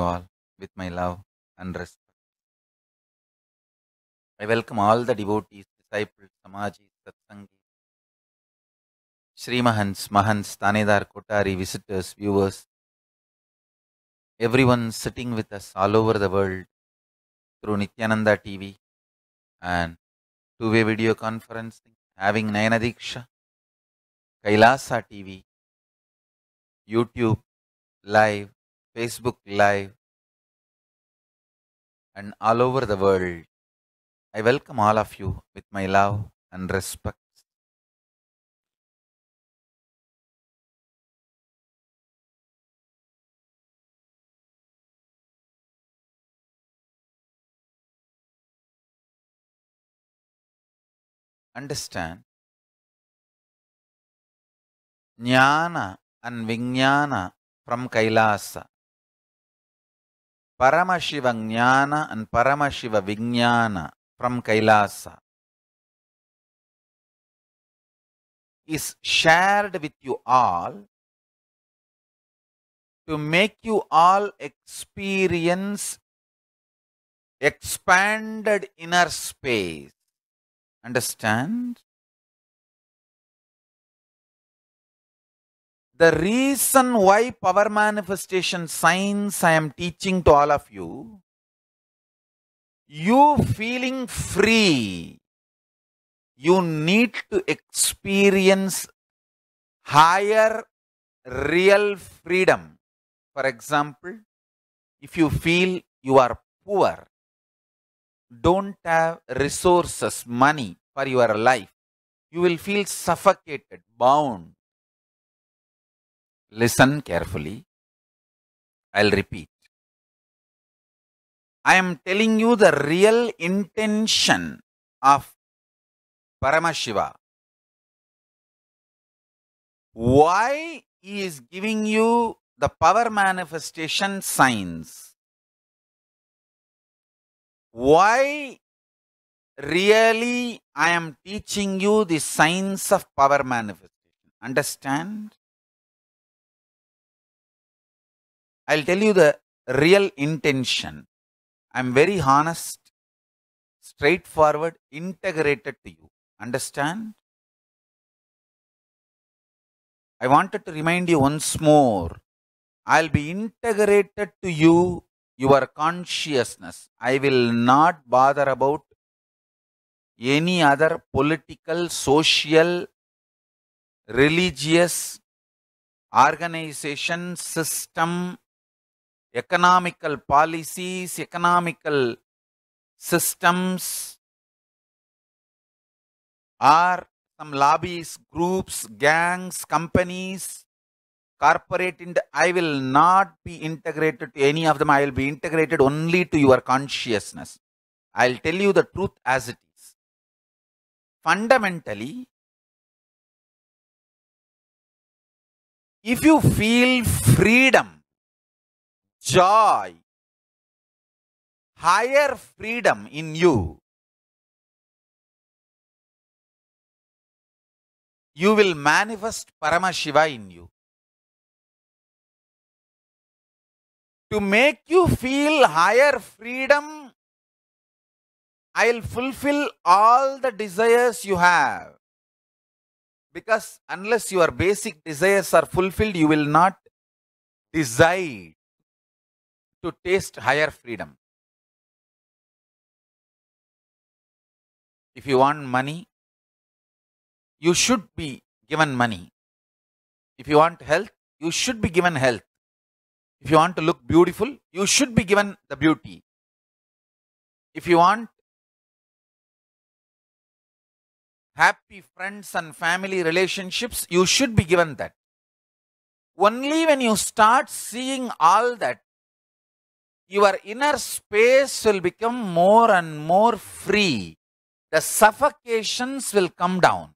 you all with my love and respect. I welcome all the devotees, disciples, samajis, satsangis, Sri Mahans, Mahans, Tanedar, Kotari, visitors, viewers, everyone sitting with us all over the world through Nityananda TV and two-way video conferencing, having Nayanadiksha, Kailasa TV, YouTube, live, Facebook Live, and all over the world. I welcome all of you with my love and respect. Understand Jnana and Vijnana from Kailasa Paramashiva Jnana and Paramashiva Vijnana from Kailasa is shared with you all to make you all experience expanded inner space. Understand? The reason why power manifestation science I am teaching to all of you, you feeling free, you need to experience higher real freedom. For example, if you feel you are poor, don't have resources, money for your life, you will feel suffocated, bound. Listen carefully. I'll repeat. I am telling you the real intention of Paramashiva. Why he is giving you the power manifestation signs? Why really I am teaching you the signs of power manifestation? Understand? I will tell you the real intention. I am very honest, straightforward, integrated to you. Understand? I wanted to remind you once more. I will be integrated to you, your consciousness. I will not bother about any other political, social, religious organization, system, economical policies, economical systems, or some lobbies, groups, gangs, companies, corporate, I will not be integrated to any of them. I will be integrated only to your consciousness. I will tell you the truth as it is. Fundamentally, if you feel freedom joy, higher freedom in you. You will manifest Paramashiva in you. To make you feel higher freedom, I'll fulfill all the desires you have. Because unless your basic desires are fulfilled, you will not decide to taste higher freedom. If you want money, you should be given money. If you want health, you should be given health. If you want to look beautiful, you should be given the beauty. If you want happy friends and family relationships, you should be given that. Only when you start seeing all that, your inner space will become more and more free. The suffocations will come down.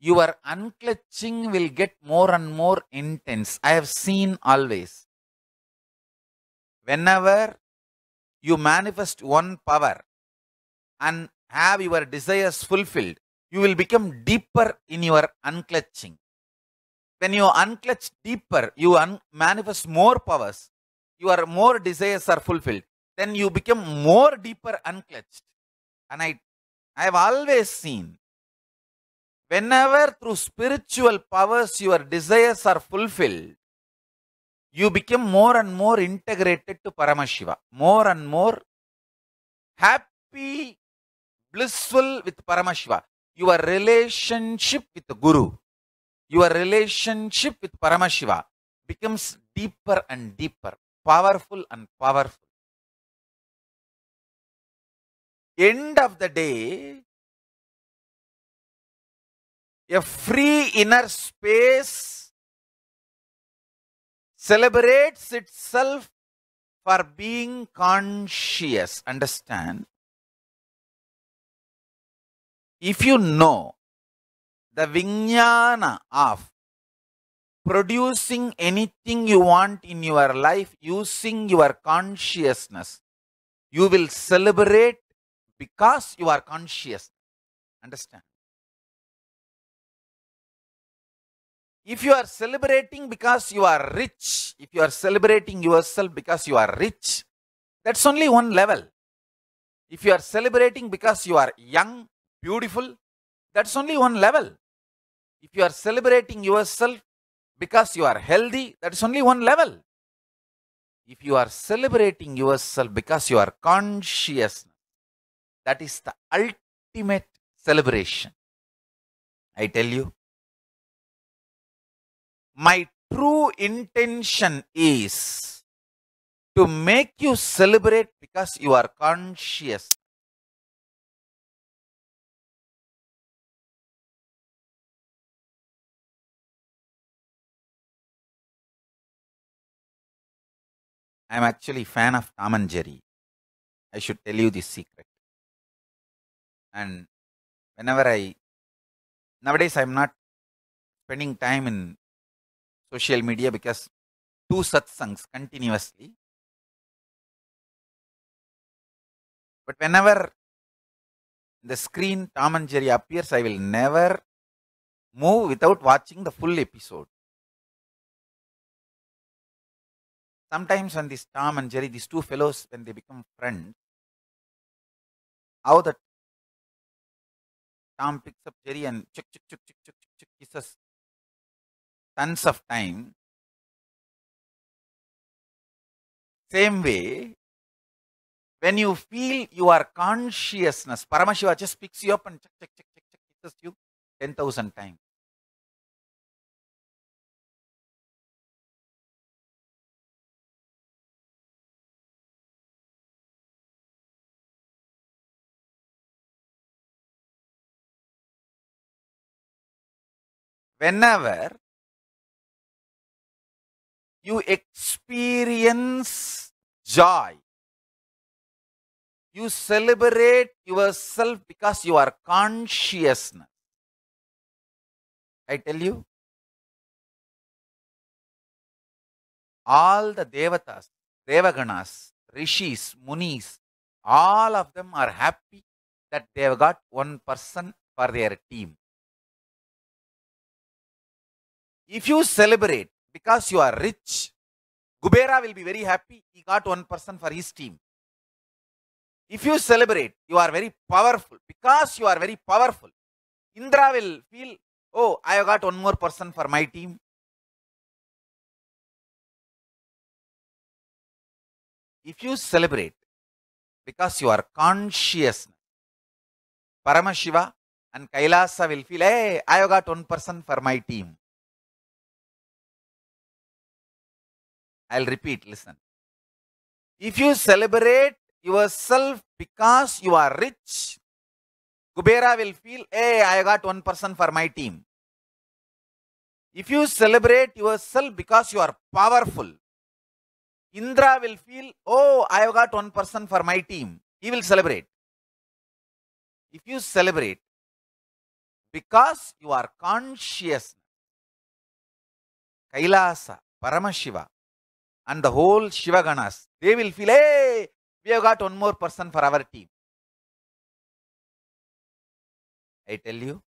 Your unclutching will get more and more intense. I have seen always. Whenever you manifest one power and have your desires fulfilled, you will become deeper in your unclutching. When you unclutch deeper, you un manifest more powers your more desires are fulfilled. Then you become more deeper unclutched. And I, I have always seen whenever through spiritual powers your desires are fulfilled, you become more and more integrated to Paramashiva, more and more happy, blissful with Paramashiva. Your relationship with the Guru, your relationship with Paramashiva becomes deeper and deeper powerful and powerful. End of the day, a free inner space celebrates itself for being conscious. Understand? If you know the vijnana of producing anything you want in your life using your consciousness. You will celebrate because you are conscious. Understand? If you are celebrating because you are rich, if you are celebrating yourself because you are rich, that's only one level. If you are celebrating because you are young, beautiful, that's only one level. If you are celebrating yourself because you are healthy, that is only one level. If you are celebrating yourself because you are conscious, that is the ultimate celebration. I tell you, my true intention is to make you celebrate because you are conscious. I'm actually a fan of Tom and Jerry. I should tell you this secret. And whenever I nowadays I'm not spending time in social media because two satsangs continuously. But whenever the screen Tom and Jerry appears, I will never move without watching the full episode. sometimes when this Tom and Jerry, these two fellows, when they become friends, how that Tom picks up Jerry and chuk chuk chuk chuk chuk chuk, chuk kisses tons of time. Same way, when you feel you are consciousness, Paramashiva just picks you up and chuk chuk chuk chuk, chuk kisses you ten thousand times. whenever you experience joy, you celebrate yourself because you are consciousness. I tell you, all the devatas, devaganas, rishis, munis, all of them are happy that they have got one person for their team. If you celebrate because you are rich, Gubera will be very happy. He got one person for his team. If you celebrate, you are very powerful. Because you are very powerful, Indra will feel, oh, I have got one more person for my team. If you celebrate, because you are conscious, Paramashiva and Kailasa will feel, hey, I have got one person for my team. I'll repeat, listen. If you celebrate yourself because you are rich, Kubera will feel, hey, I got one person for my team. If you celebrate yourself because you are powerful, Indra will feel, oh, I have got one person for my team. He will celebrate. If you celebrate because you are conscious, Kailasa, Paramashiva, and the whole Shivaganas. They will feel, hey, we have got one more person for our team. I tell you,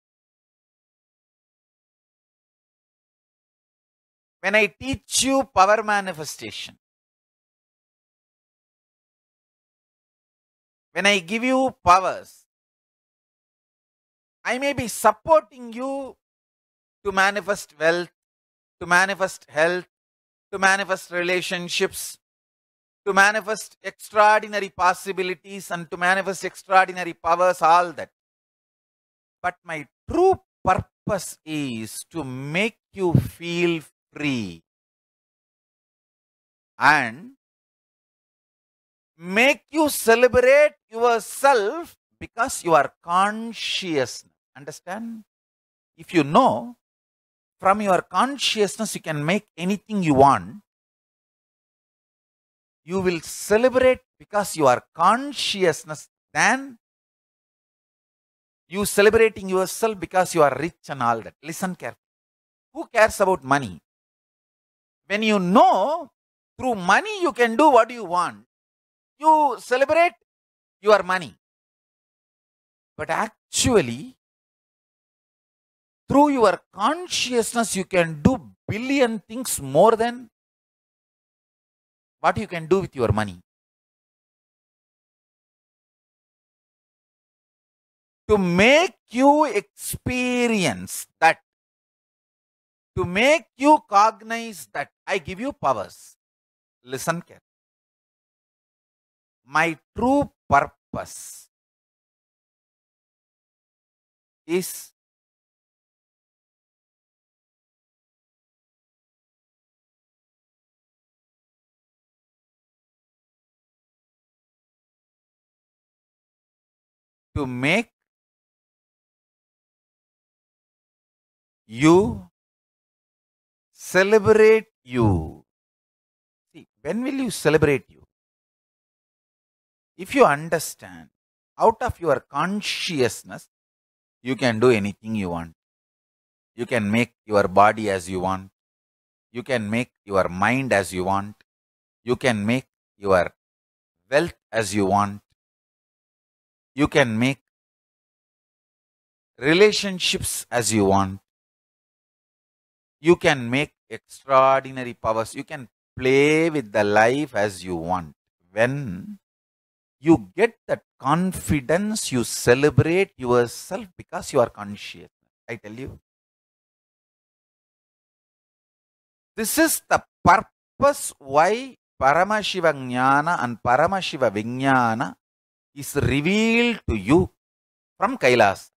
when I teach you power manifestation, when I give you powers, I may be supporting you to manifest wealth, to manifest health, to manifest relationships, to manifest extraordinary possibilities, and to manifest extraordinary powers, all that. But my true purpose is to make you feel free and make you celebrate yourself because you are conscious. Understand? If you know from your consciousness, you can make anything you want. You will celebrate because you are consciousness than you celebrating yourself because you are rich and all that. Listen carefully. Who cares about money? When you know through money you can do what you want, you celebrate your money. But actually, through your consciousness, you can do billion things more than what you can do with your money. To make you experience that, to make you cognize that, I give you powers. Listen care. My true purpose is to make you celebrate you. See, when will you celebrate you? If you understand, out of your consciousness, you can do anything you want. You can make your body as you want. You can make your mind as you want. You can make your wealth as you want. You can make relationships as you want. You can make extraordinary powers. You can play with the life as you want. When you get that confidence, you celebrate yourself because you are conscious. I tell you. This is the purpose why Paramashiva Jnana and Paramashiva Vijnana is revealed to you from Kailas.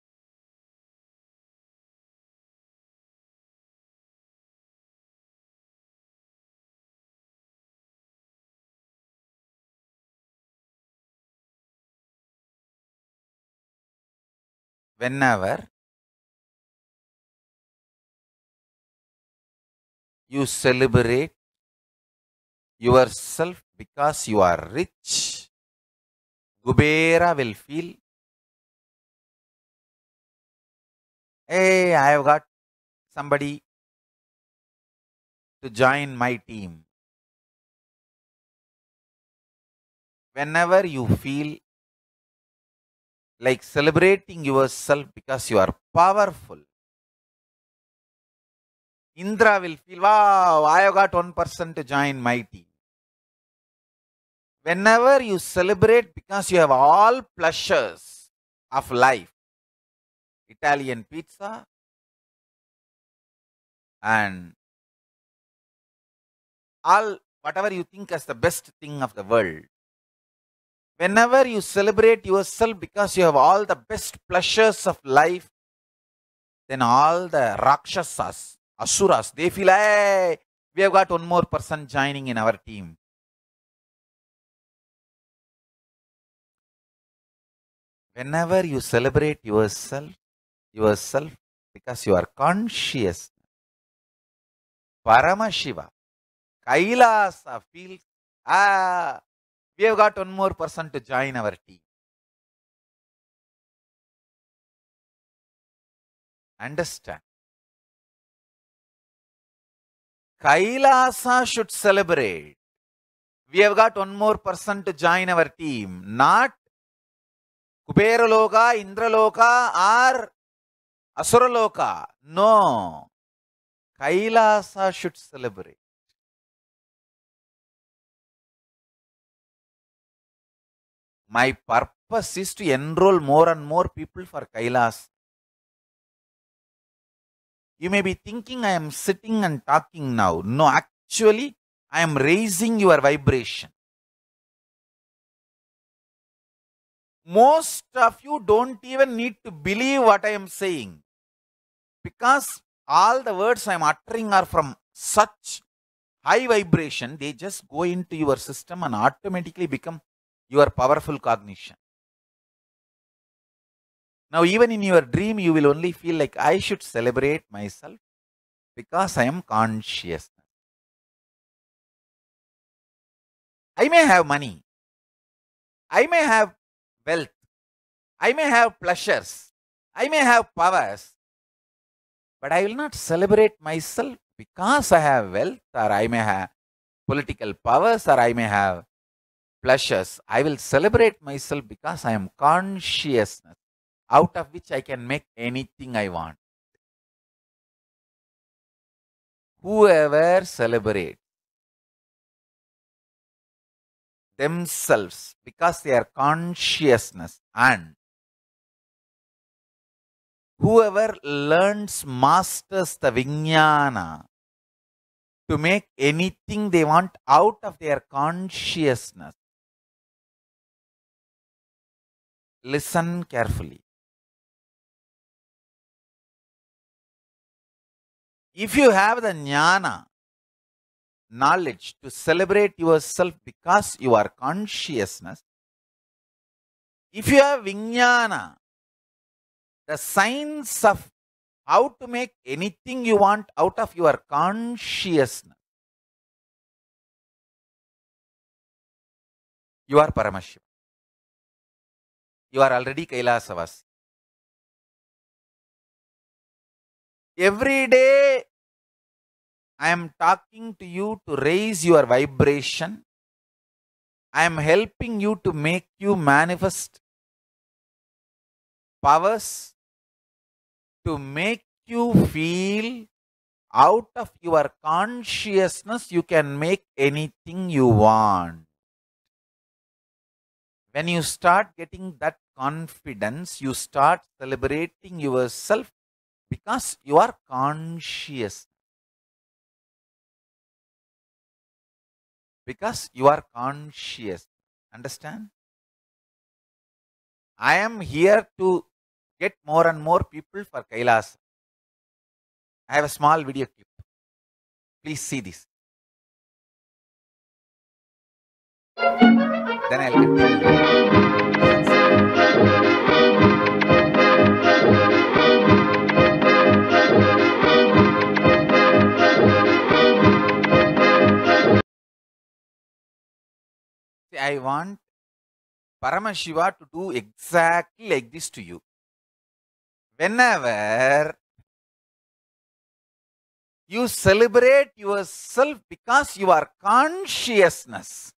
Whenever you celebrate yourself because you are rich, Gubera will feel, hey, I have got somebody to join my team. Whenever you feel like celebrating yourself because you are powerful, Indra will feel, wow, I have got one person to join my team whenever you celebrate because you have all pleasures of life Italian pizza and all whatever you think as the best thing of the world. Whenever you celebrate yourself because you have all the best pleasures of life, then all the Rakshasas, Asuras, they feel, hey, we have got one more person joining in our team. whenever you celebrate yourself, yourself because you are conscious, Paramashiva, Kailasa feels, ah, we have got one more person to join our team. Understand. Kailasa should celebrate. We have got one more person to join our team, not Kuberaloka, Indraloka or Loka. No. Kailasa should celebrate. My purpose is to enroll more and more people for Kailas. You may be thinking I am sitting and talking now. No, actually, I am raising your vibration. most of you don't even need to believe what I am saying because all the words I am uttering are from such high vibration, they just go into your system and automatically become your powerful cognition. Now, even in your dream, you will only feel like I should celebrate myself because I am conscious. I may have money. I may have wealth. I may have pleasures. I may have powers. But I will not celebrate myself because I have wealth or I may have political powers or I may have pleasures. I will celebrate myself because I am consciousness out of which I can make anything I want. Whoever celebrates themselves because they are consciousness and whoever learns masters the vijnana to make anything they want out of their consciousness listen carefully if you have the jnana knowledge, to celebrate yourself because you are consciousness. If you have vijnana, the science of how to make anything you want out of your consciousness, you are Paramashiva. You are already Kailasavasi. Every day I am talking to you to raise your vibration. I am helping you to make you manifest powers to make you feel out of your consciousness you can make anything you want. When you start getting that confidence, you start celebrating yourself because you are conscious. because you are conscious. Understand? I am here to get more and more people for Kailas. I have a small video clip. Please see this. Then I'll continue. I want Paramashiva to do exactly like this to you. Whenever you celebrate yourself because you are consciousness,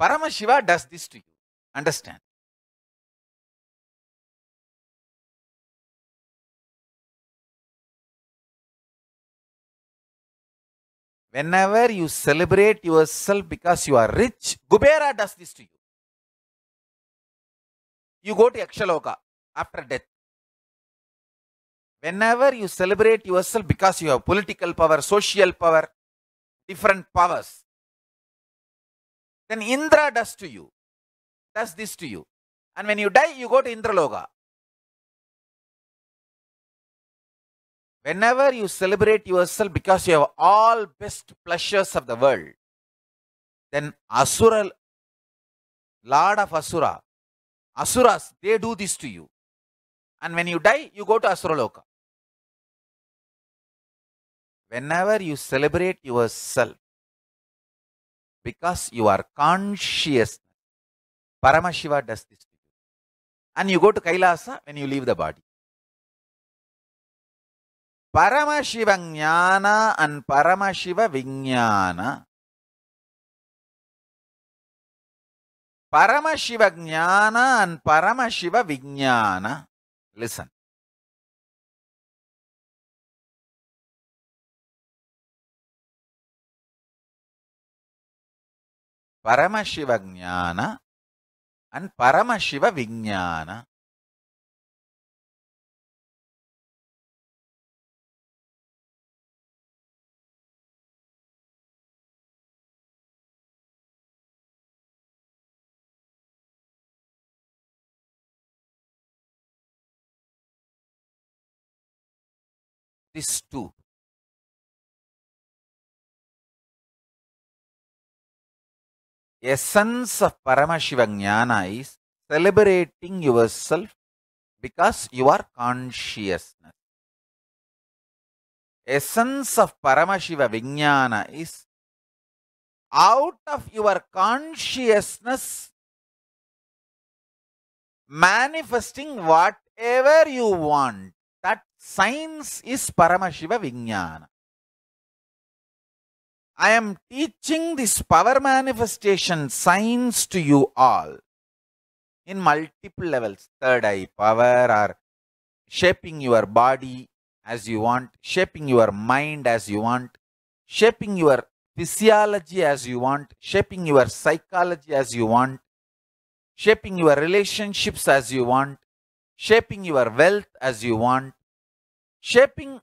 Paramashiva does this to you. Understand? Whenever you celebrate yourself because you are rich, Gubera does this to you. You go to Akshaloka after death. Whenever you celebrate yourself because you have political power, social power, different powers, then Indra does to you, does this to you. And when you die, you go to Indraloka. Whenever you celebrate yourself because you have all best pleasures of the world, then Asura, Lord of Asura, Asuras, they do this to you. And when you die, you go to Asuraloka. Whenever you celebrate yourself, because you are conscious, Paramashiva does this to you. And you go to Kailasa when you leave the body. Paramasiva ஞான and Paramasiva விஞ்ஞான பரமசிவ ஞான and Paramasiva விஞ்ஞான listen Paramasiva ஞான and Paramasiva விஞ்ஞான these two. Essence of Paramashiva Jnana is celebrating yourself because you are consciousness. Essence of Paramashiva Vijnana is out of your consciousness manifesting whatever you want. Science is Paramashiva Vijnana. I am teaching this power manifestation science to you all in multiple levels. Third eye power or shaping your body as you want, shaping your mind as you want, shaping your physiology as you want, shaping your psychology as you want, shaping your relationships as you want, shaping your wealth as you want, shaping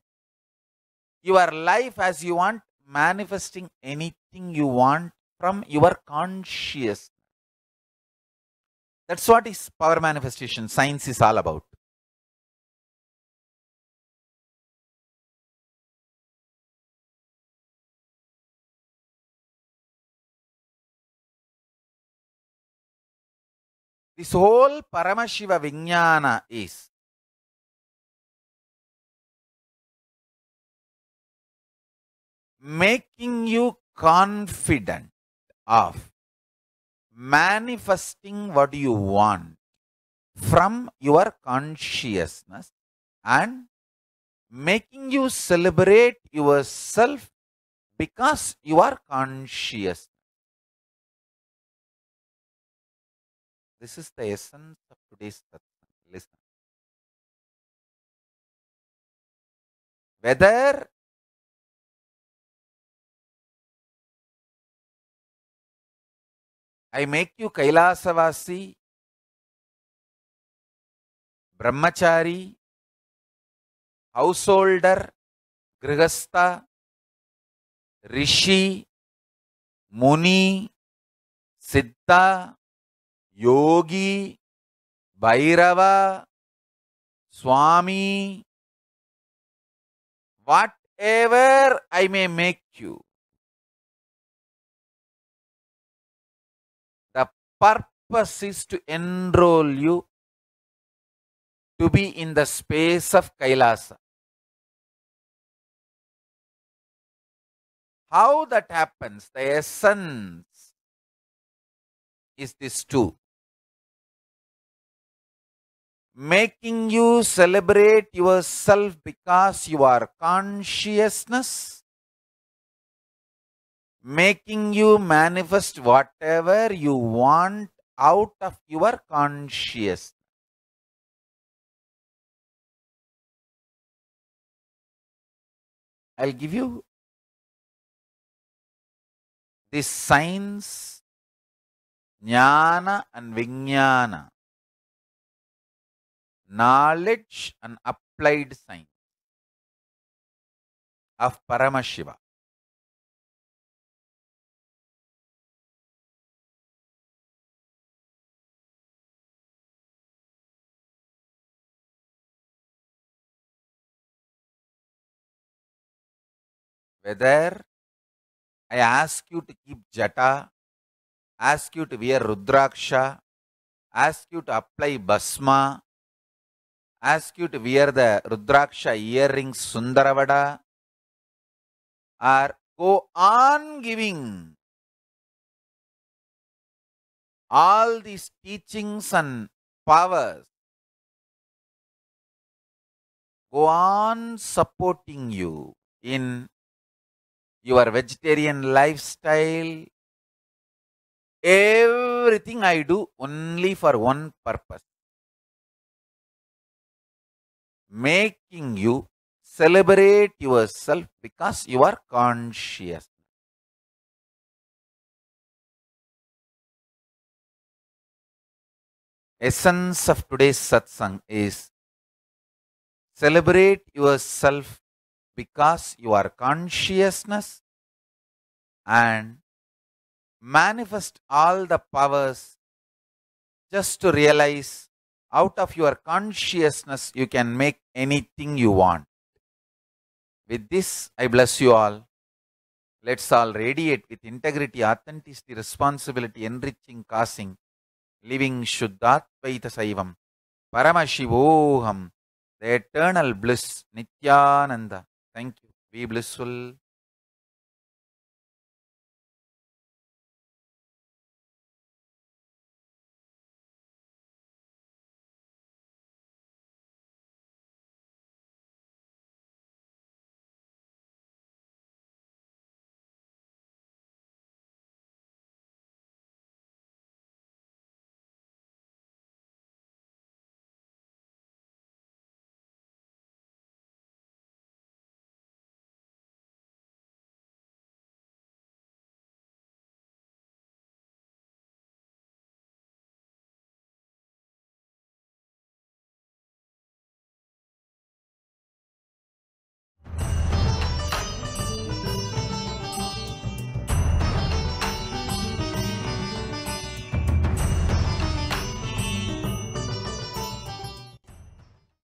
your life as you want, manifesting anything you want from your consciousness. That's what is power manifestation, science is all about. This whole Paramashiva Vijnana is making you confident of manifesting what you want from your consciousness and making you celebrate yourself because you are conscious. This is the essence of today's tattva. Listen. Whether I make you Kailasavasi, Brahmachari, householder, Grihastha, Rishi, Muni, Siddha, Yogi, Bhairava, Swami, whatever I may make you, purpose is to enroll you to be in the space of Kailasa. How that happens, the essence is this too. Making you celebrate yourself because you are consciousness making you manifest whatever you want out of your consciousness. I'll give you the science, jnana and vijnana, knowledge and applied science of Paramashiva. whether I ask you to keep jata, ask you to wear rudraksha, ask you to apply basma, ask you to wear the rudraksha earrings sundaravada, or go on giving all these teachings and powers. Go on supporting you in your vegetarian lifestyle, everything I do only for one purpose making you celebrate yourself because you are conscious. Essence of today's satsang is celebrate yourself because your consciousness and manifest all the powers just to realize out of your consciousness you can make anything you want. With this, I bless you all. Let's all radiate with integrity, authenticity, responsibility, enriching, causing, living Shuddhatvaita Saivam, Paramashivoham, the eternal bliss, Nityananda. Thank you. Be blissful.